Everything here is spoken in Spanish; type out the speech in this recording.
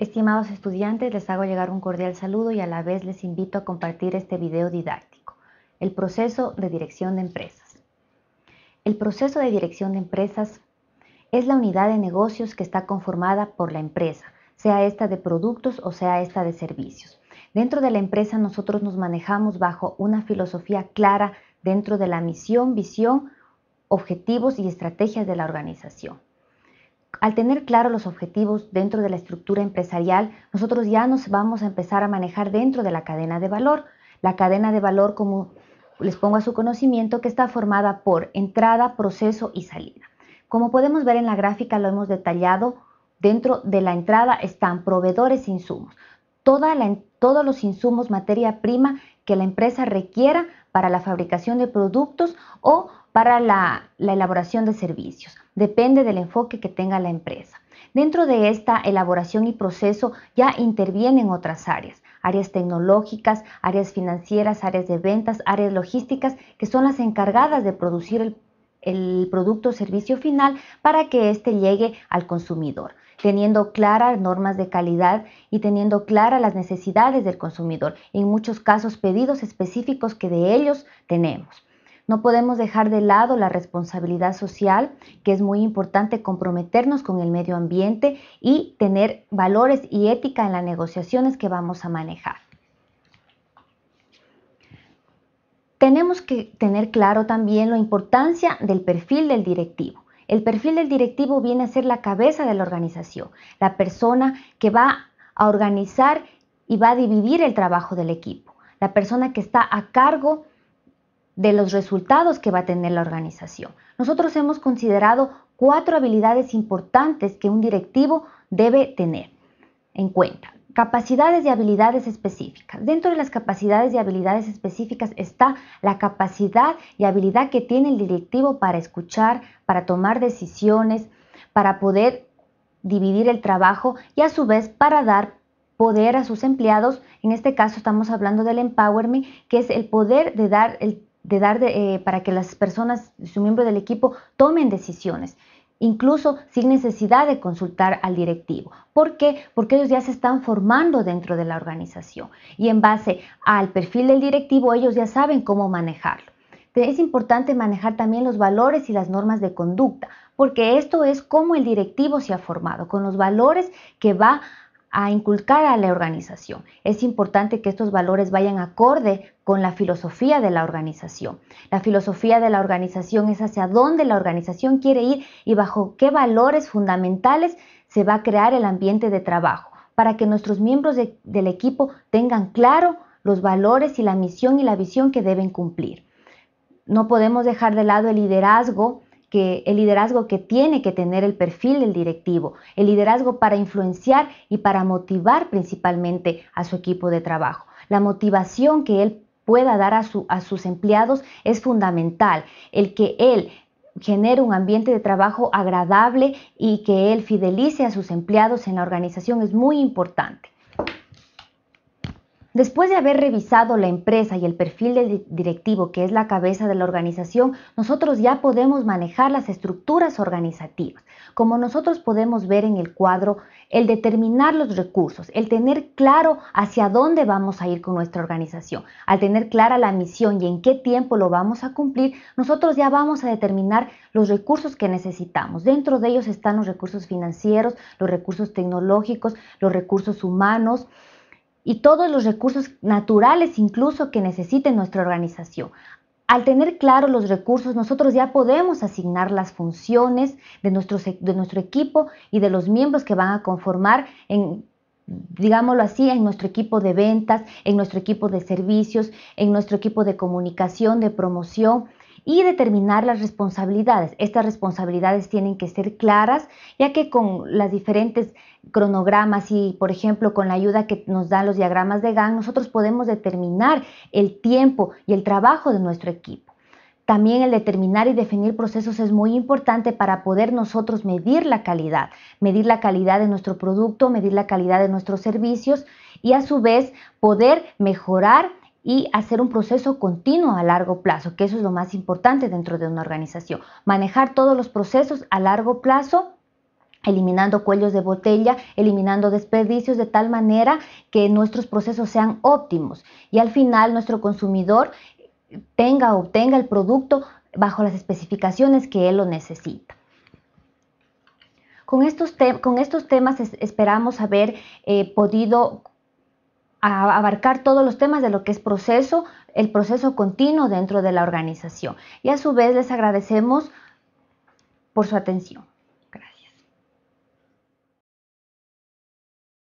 Estimados estudiantes, les hago llegar un cordial saludo y a la vez les invito a compartir este video didáctico, el proceso de dirección de empresas. El proceso de dirección de empresas es la unidad de negocios que está conformada por la empresa, sea esta de productos o sea esta de servicios. Dentro de la empresa nosotros nos manejamos bajo una filosofía clara dentro de la misión, visión, objetivos y estrategias de la organización al tener claro los objetivos dentro de la estructura empresarial, nosotros ya nos vamos a empezar a manejar dentro de la cadena de valor. La cadena de valor, como les pongo a su conocimiento, que está formada por entrada, proceso y salida. Como podemos ver en la gráfica, lo hemos detallado, dentro de la entrada están proveedores e insumos. todos los insumos, materia prima que la empresa requiera para la fabricación de productos o para la elaboración de servicios depende del enfoque que tenga la empresa. Dentro de esta elaboración y proceso ya intervienen otras áreas, áreas tecnológicas, áreas financieras, áreas de ventas, áreas logísticas, que son las encargadas de producir el, producto o servicio final para que éste llegue al consumidor teniendo claras normas de calidad y teniendo claras las necesidades del consumidor, en muchos casos pedidos específicos que de ellos tenemos. No podemos dejar de lado la responsabilidad social, que es muy importante comprometernos con el medio ambiente y tener valores y ética en las negociaciones que vamos a manejar. Tenemos que tener claro también la importancia del perfil del directivo. El perfil del directivo viene a ser la cabeza de la organización, la persona que va a organizar y va a dividir el trabajo del equipo, la persona que está a cargo de los resultados que va a tener la organización. Nosotros hemos considerado cuatro habilidades importantes que un directivo debe tener en cuenta. Capacidades y habilidades específicas. Dentro de las capacidades y habilidades específicas está la capacidad y habilidad que tiene el directivo para escuchar, para tomar decisiones, para poder dividir el trabajo y a su vez para dar poder a sus empleados. En este caso estamos hablando del empowerment, que es el poder de dar el de dar eh, para que las personas, su miembro del equipo, tomen decisiones incluso sin necesidad de consultar al directivo. ¿Por qué? Porque ellos ya se están formando dentro de la organización y en base al perfil del directivo ellos ya saben cómo manejarlo. Es importante manejar también los valores y las normas de conducta, porque esto es cómo el directivo se ha formado, con los valores que va a inculcar a la organización. Es importante que estos valores vayan acorde con la filosofía de la organización. La filosofía de la organización es hacia dónde la organización quiere ir y bajo qué valores fundamentales se va a crear el ambiente de trabajo, para que nuestros miembros del equipo tengan claro los valores y la misión y la visión que deben cumplir. No podemos dejar de lado el liderazgo, que el liderazgo que tiene que tener el perfil del directivo, el liderazgo para influenciar y para motivar principalmente a su equipo de trabajo. La motivación que él pueda dar a, a sus empleados es fundamental. El que él genere un ambiente de trabajo agradable y que él fidelice a sus empleados en la organización es muy importante. Después de haber revisado la empresa y el perfil del directivo que es la cabeza de la organización, nosotros ya podemos manejar las estructuras organizativas. Como nosotros podemos ver en el cuadro, el determinar los recursos, el tener claro hacia dónde vamos a ir con nuestra organización, al tener clara la misión y en qué tiempo lo vamos a cumplir, nosotros ya vamos a determinar los recursos que necesitamos. Dentro de ellos están los recursos financieros, los recursos tecnológicos, los recursos humanos, y todos los recursos naturales incluso que necesite nuestra organización. Al tener claros los recursos, nosotros ya podemos asignar las funciones de nuestro, de nuestro equipo y de los miembros que van a conformar en digámoslo así, en nuestro equipo de ventas, en nuestro equipo de servicios, en nuestro equipo de comunicación, de promoción, y determinar las responsabilidades. Estas responsabilidades tienen que ser claras, ya que con las diferentes cronogramas y, por ejemplo, con la ayuda que nos dan los diagramas de GAN, nosotros podemos determinar el tiempo y el trabajo de nuestro equipo. También el determinar y definir procesos es muy importante para poder nosotros medir la calidad, medir la calidad de nuestro producto, medir la calidad de nuestros servicios y a su vez poder mejorar y hacer un proceso continuo a largo plazo, que eso es lo más importante dentro de una organización. Manejar todos los procesos a largo plazo eliminando cuellos de botella, eliminando desperdicios de tal manera que nuestros procesos sean óptimos y al final nuestro consumidor tenga o obtenga el producto bajo las especificaciones que él lo necesita. Con estos, con estos temas esperamos haber eh, podido a abarcar todos los temas de lo que es proceso, el proceso continuo dentro de la organización. Y a su vez les agradecemos por su atención.